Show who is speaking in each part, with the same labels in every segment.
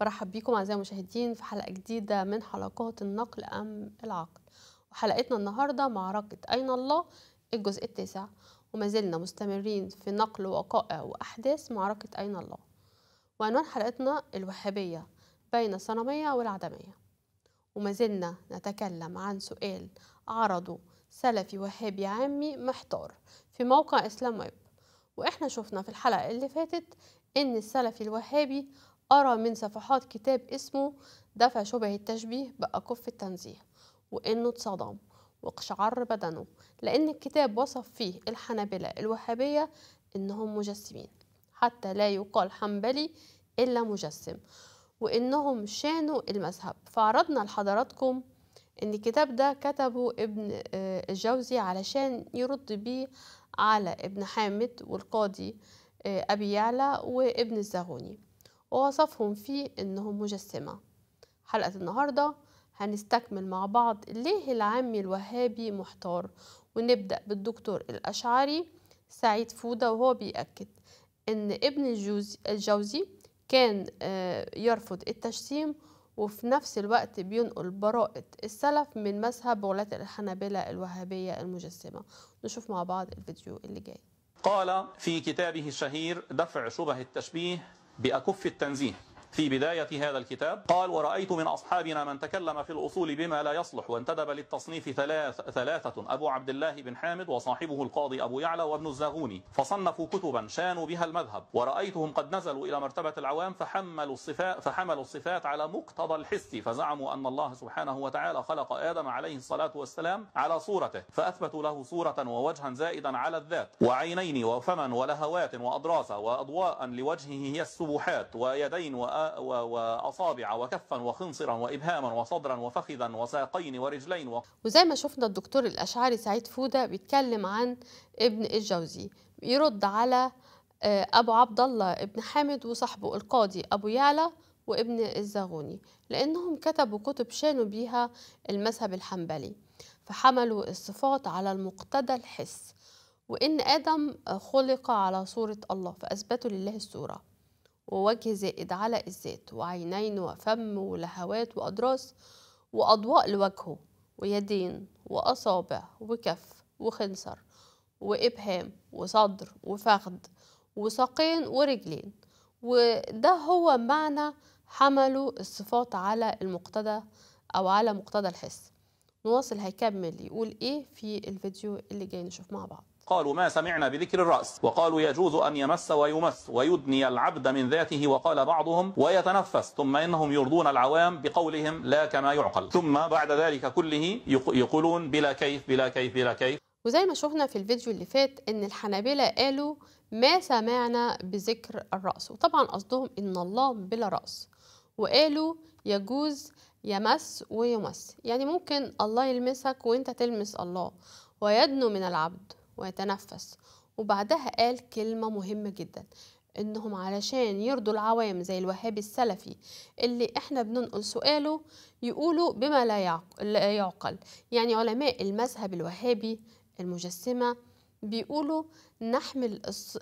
Speaker 1: برحب بيكم أعزائي المشاهدين في حلقة جديدة من حلقات النقل أم العقل وحلقتنا النهاردة معركة أين الله الجزء التاسع وما زلنا مستمرين في نقل وقائع وأحداث معركة أين الله وعنوان حلقتنا الوهابية بين الصنمية والعدمية وما زلنا نتكلم عن سؤال عرضه سلفي وهابي عامي محتار في موقع إسلام ويب وإحنا شفنا في الحلقة اللي فاتت إن السلفي الوهابي أرى من صفحات كتاب اسمه دفع شبه التشبيه بأكف التنزيه وإنه اتصدم واقشعر بدنه لأن الكتاب وصف فيه الحنابلة الوهابية إنهم مجسمين حتى لا يقال حنبلي إلا مجسم وإنهم شانوا المذهب فعرضنا لحضراتكم إن الكتاب ده كتبه ابن آه، الجوزي علشان يرد بيه على ابن حامد والقاضي آه، أبي يعلى وابن الزغوني ووصفهم في إنهم مجسمة حلقة النهاردة هنستكمل مع بعض ليه العامي الوهابي محتار ونبدأ بالدكتور الأشعري سعيد فودة وهو بيأكد إن ابن الجوزي, كان آه، يرفض التجسيم وفي نفس الوقت بينقل براءة السلف من مذهب غلاة الحنابلة الوهابية المجسمة نشوف مع بعض الفيديو اللي جاي
Speaker 2: قال في كتابه الشهير دفع شبه التشبيه بأكف التنزيه في بداية هذا الكتاب قال ورأيت من أصحابنا من تكلم في الأصول بما لا يصلح وانتدب للتصنيف ثلاث ثلاثة أبو عبد الله بن حامد وصاحبه القاضي أبو يعلى وابن الزاغوني فصنفوا كتبا شانوا بها المذهب ورأيتهم قد نزلوا إلى مرتبة العوام فحملوا الصفات, فحملوا الصفات على مقتضى الحس فزعموا أن الله سبحانه وتعالى خلق آدم عليه الصلاة والسلام على صورته فأثبتوا له صورة ووجها زائدا على الذات وعينين وفما ولهوات وأضراسا وأضواء لوجهه هي السبحات ويدين وأ وأصابع وكفا وخنصرا وإبهاما وصدرا وفخذا وساقين ورجلين و...
Speaker 1: وزي ما شفنا الدكتور الأشعري سعيد فودة بيتكلم عن ابن الجوزي يرد على آه، أبو عبد الله ابن حامد وصاحبه القاضي أبو يعلى وابن الزغوني لأنهم كتبوا كتب شانوا بيها المذهب الحنبلي فحملوا الصفات على المقتدى الحس وإن آدم آه، خلق على صورة الله فأثبتوا لله الصورة ووجه زائد على الذات وعينين وفم ولهوات وأدراس وأضواء لوجهه ويدين وأصابع وكف وخنصر وإبهام وصدر وفخذ وساقين ورجلين وده هو معنى حملوا الصفات على المقتدى أو على مقتدى الحس نواصل هيكمل يقول إيه في الفيديو اللي جاي نشوف مع بعض
Speaker 2: قالوا ما سمعنا بذكر الرأس وقالوا يجوز أن يمس ويمس ويدني العبد من ذاته وقال بعضهم ويتنفس ثم إنهم يرضون العوام بقولهم لا كما يعقل ثم بعد ذلك كله يقولون بلا كيف بلا كيف بلا كيف
Speaker 1: وزي ما شفنا في الفيديو اللي فات ان الحنابلة قالوا ما سمعنا بذكر الرأس وطبعا قصدهم ان الله بلا رأس وقالوا يجوز يمس ويمس يعني ممكن الله يلمسك وانت تلمس الله ويدنو من العبد ويتنفس وبعدها قال كلمة مهمة جدا انهم علشان يرضوا العوام زي الوهابي السلفي اللي احنا بننقل سؤاله يقولوا بما لا يعقل يعني علماء المذهب الوهابي المجسمة بيقولوا نحمل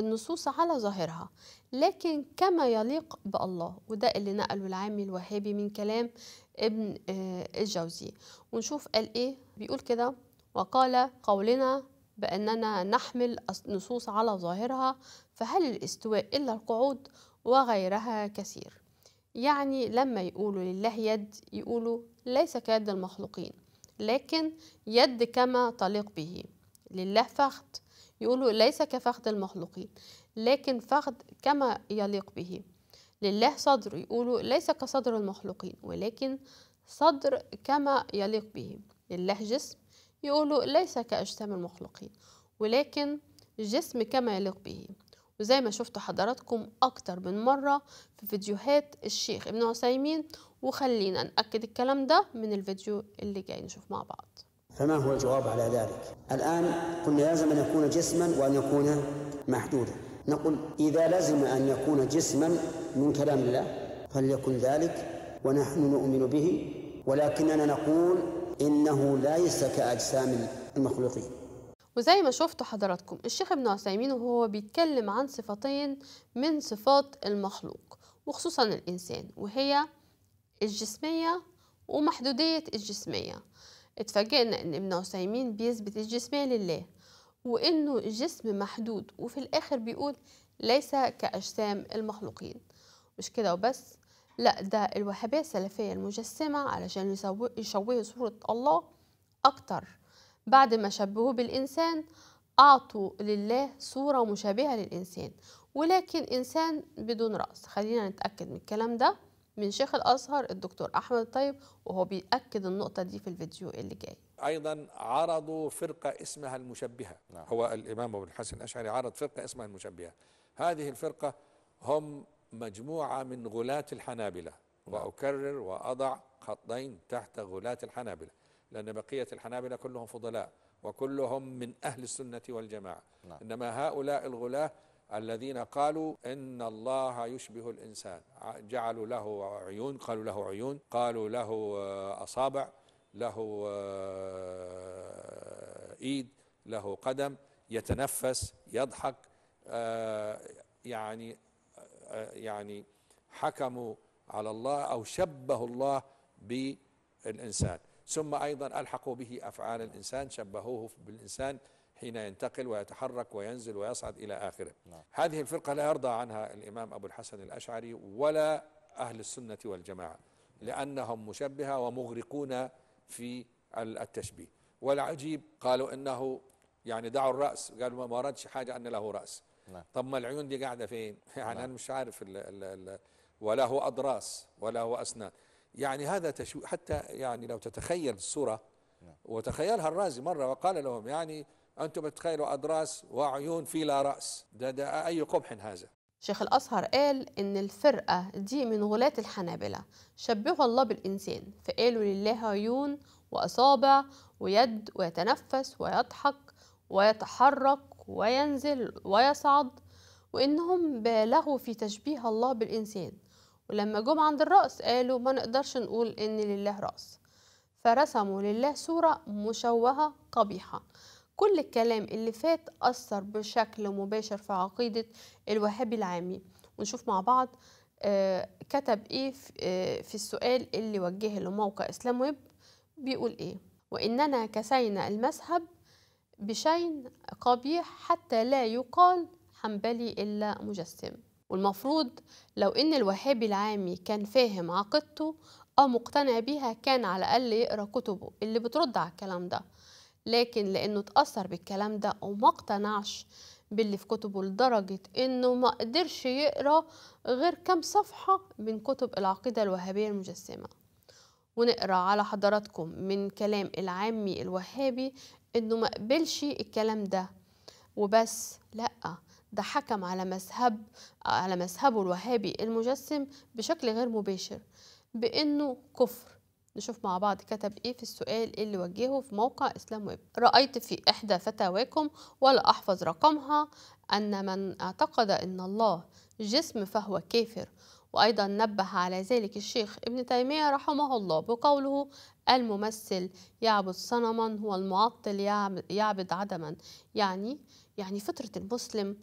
Speaker 1: النصوص على ظاهرها لكن كما يليق بالله وده اللي نقله العامي الوهابي من كلام ابن آه، الجوزي ونشوف قال ايه بيقول كده وقال قولنا بأننا نحمل نصوص على ظاهرها فهل الاستواء إلا القعود وغيرها كثير يعني لما يقولوا لله يد يقولوا ليس كيد المخلوقين لكن يد كما تليق به لله فخذ يقولوا ليس كفخذ المخلوقين لكن فخذ كما يليق به لله صدر يقولوا ليس كصدر المخلوقين ولكن صدر كما يليق به لله جسم يقولوا ليس كأجسام المخلوقين ولكن الجسم كما يليق به وزي ما شفتوا حضراتكم أكتر من مرة في فيديوهات الشيخ ابن عثيمين وخلينا نأكد الكلام ده من الفيديو اللي جاي نشوف مع بعض فما هو الجواب على ذلك؟ الآن قلنا لازم أن يكون جسما وأن يكون محدودا نقول إذا لزم أن يكون جسما من كلام الله فليكن ذلك ونحن نؤمن به ولكننا نقول إنه ليس كأجسام المخلوقين وزي ما شفتوا حضراتكم الشيخ ابن عثيمين وهو بيتكلم عن صفتين من صفات المخلوق وخصوصا الإنسان وهي الجسمية ومحدودية الجسمية اتفاجئنا ان ابن عثيمين بيثبت الجسمية لله وانه الجسم محدود وفي الاخر بيقول ليس كأجسام المخلوقين مش كده وبس لا ده الوهابية السلفية المجسمة علشان يشوهوا صورة الله أكتر بعد ما شبهوه بالإنسان أعطوا لله صورة مشابهة للإنسان ولكن إنسان بدون رأس خلينا نتأكد من الكلام ده من شيخ الأزهر الدكتور أحمد الطيب وهو بيأكد النقطة دي في الفيديو اللي جاي
Speaker 3: أيضا عرضوا فرقة اسمها المشبهة نعم. هو الإمام أبو الحسن الأشعري عرض فرقة اسمها المشبهة هذه الفرقة هم مجموعة من غلاة الحنابلة نعم. وأكرر وأضع خطين تحت غلاة الحنابلة لأن بقية الحنابلة كلهم فضلاء وكلهم من أهل السنة والجماعة نعم. إنما هؤلاء الغلاة الذين قالوا إن الله يشبه الإنسان جعلوا له عيون قالوا له عيون قالوا له أصابع له إيد له قدم يتنفس يضحك آه، يعني يعني حكموا على الله او شبهوا الله بالانسان ثم ايضا الحقوا به افعال الانسان شبهوه بالانسان حين ينتقل ويتحرك وينزل ويصعد الى اخره. نعم. هذه الفرقه لا يرضى عنها الامام ابو الحسن الاشعري ولا اهل السنه والجماعه لانهم مشبهه ومغرقون في التشبيه. والعجيب قالوا انه يعني دعوا الراس قالوا ما وردش حاجه ان له راس. نعم. طب ما العيون دي قاعده فين يعني نعم. انا مش عارف الـ الـ الـ ولا هو اضراس ولا هو اسنان يعني هذا تشويه حتى يعني لو تتخيل الصوره نعم. وتخيلها الرازي مره وقال لهم يعني انتم بتخيلوا اضراس وعيون في لا راس ده, ده اي قبح هذا
Speaker 1: شيخ الأزهر قال إن الفرقة دي من غلاة الحنابلة شبهوا الله بالإنسان فقالوا لله عيون وأصابع ويد ويتنفس ويضحك ويتحرك وينزل ويصعد وإنهم بالغوا في تشبيه الله بالإنسان ولما جم عند الرأس قالوا ما نقدرش نقول إن لله رأس فرسموا لله صورة مشوهة قبيحة كل الكلام اللي فات أثر بشكل مباشر في عقيدة الوهابي العامي ونشوف مع بعض آه، كتب إيه في, آه، في السؤال اللي وجهه لموقع إسلام ويب بيقول إيه وإننا كسينا المذهب بشيء قبيح حتى لا يقال حنبلي إلا مجسم والمفروض لو إن الوهابي العامي كان فاهم عقيدته أو مقتنع بيها كان على الأقل يقرأ كتبه اللي بترد على الكلام ده لكن لأنه اتأثر بالكلام ده وما اقتنعش باللي في كتبه لدرجة إنه ما قدرش يقرأ غير كام صفحة من كتب العقيدة الوهابية المجسمة ونقرأ على حضراتكم من كلام العامي الوهابي انه ما قبلش الكلام ده وبس لا ده حكم على مذهب على مذهبه الوهابي المجسم بشكل غير مباشر بانه كفر نشوف مع بعض كتب ايه في السؤال اللي وجهه في موقع اسلام ويب رايت في احدى فتاواكم ولا احفظ رقمها ان من اعتقد ان الله جسم فهو كافر وأيضا نبه على ذلك الشيخ ابن تيمية رحمه الله بقوله الممثل يعبد صنما والمعطل يعبد عدما يعني يعني فطرة المسلم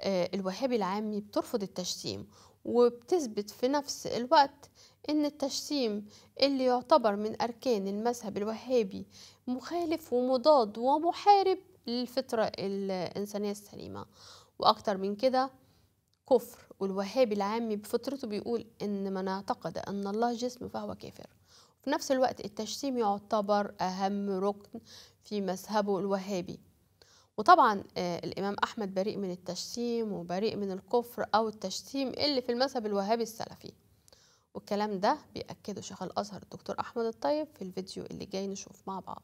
Speaker 1: آه، الوهابي العامي بترفض التشتيم وبتثبت في نفس الوقت ان التشتيم اللي يعتبر من اركان المذهب الوهابي مخالف ومضاد ومحارب للفطره الانسانيه السليمه واكتر من كده كفر والوهابي العامي بفطرته بيقول ان من اعتقد ان الله جسم فهو كافر في نفس الوقت التجسيم يعتبر اهم ركن في مذهبه الوهابي وطبعا آه، الامام احمد بريء من التجسيم وبريء من الكفر او التجسيم اللي في المذهب الوهابي السلفي والكلام ده بيأكده شيخ الأزهر الدكتور أحمد الطيب في الفيديو اللي جاي نشوف مع بعض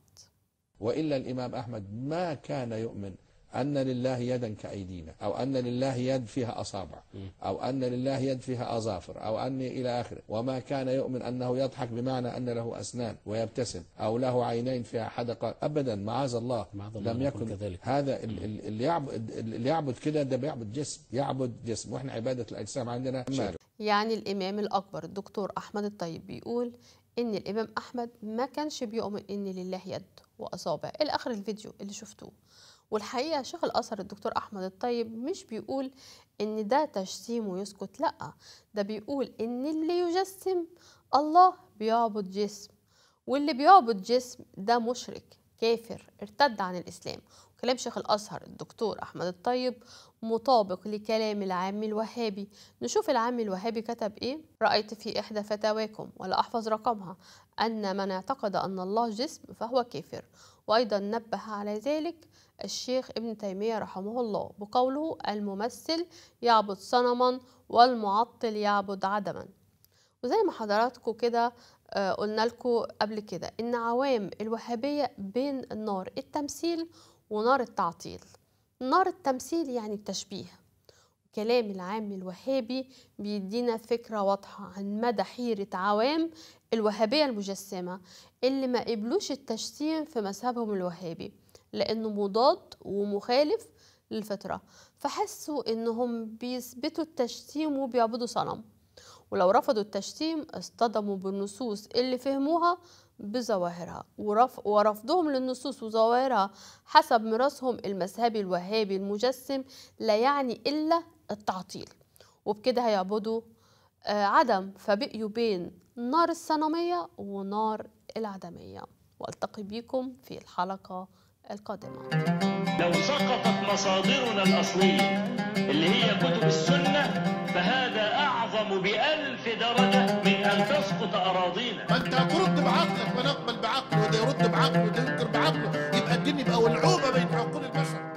Speaker 3: وإلا الإمام أحمد ما كان يؤمن أن لله يدا كأيدينا أو أن لله يد فيها أصابع أو أن لله يد فيها أظافر أو أني إلى آخره وما كان يؤمن أنه يضحك بمعنى أن له أسنان ويبتسم أو له عينين فيها حدقة أبدا معاذ الله لم يكن كذلك. هذا اللي يعبد, اللي يعبد كده ده بيعبد جسم يعبد جسم وإحنا عبادة الأجسام عندنا مال
Speaker 1: يعني الإمام الأكبر الدكتور أحمد الطيب بيقول إن الإمام أحمد ما كانش بيؤمن إن لله يد وأصابع إلى آخر الفيديو اللي شفتوه والحقيقه شيخ الاثر الدكتور احمد الطيب مش بيقول ان ده تجسيم ويسكت لا ده بيقول ان اللي يجسم الله بيعبد جسم واللي بيعبد جسم ده مشرك كافر ارتد عن الإسلام كلام شيخ الأزهر الدكتور أحمد الطيب مطابق لكلام العام الوهابي نشوف العام الوهابي كتب إيه رأيت في إحدى فتاواكم ولا أحفظ رقمها أن من اعتقد أن الله جسم فهو كافر وأيضا نبه على ذلك الشيخ ابن تيمية رحمه الله بقوله الممثل يعبد صنما والمعطل يعبد عدما وزي ما حضراتكم كده آه، قلنا لكم قبل كده ان عوام الوهابيه بين نار التمثيل ونار التعطيل نار التمثيل يعني التشبيه كلام العام الوهابي بيدينا فكرة واضحة عن مدى حيرة عوام الوهابية المجسمة اللي ما قبلوش التجسيم في مذهبهم الوهابي لأنه مضاد ومخالف للفطرة فحسوا إنهم بيثبتوا التجسيم وبيعبدوا صنم ولو رفضوا التشتيم اصطدموا بالنصوص اللي فهموها بظواهرها ورف ورفضهم للنصوص وظواهرها حسب ميراثهم المذهبي الوهابي المجسم لا يعني إلا التعطيل وبكده هيعبدوا آه، عدم فبقيوا بين نار الصنمية ونار العدمية والتقي بيكم في الحلقة القادمة
Speaker 2: لو سقطت مصادرنا الأصلية اللي هي كتب السنة فهذا أعظم بألف درجة من أن تسقط أراضينا أنت ترد بعقلك ونقبل بعقله وده يرد بعقله وده ينكر بعقله يبقى الدين يبقى ولعوبة بين عقول البشر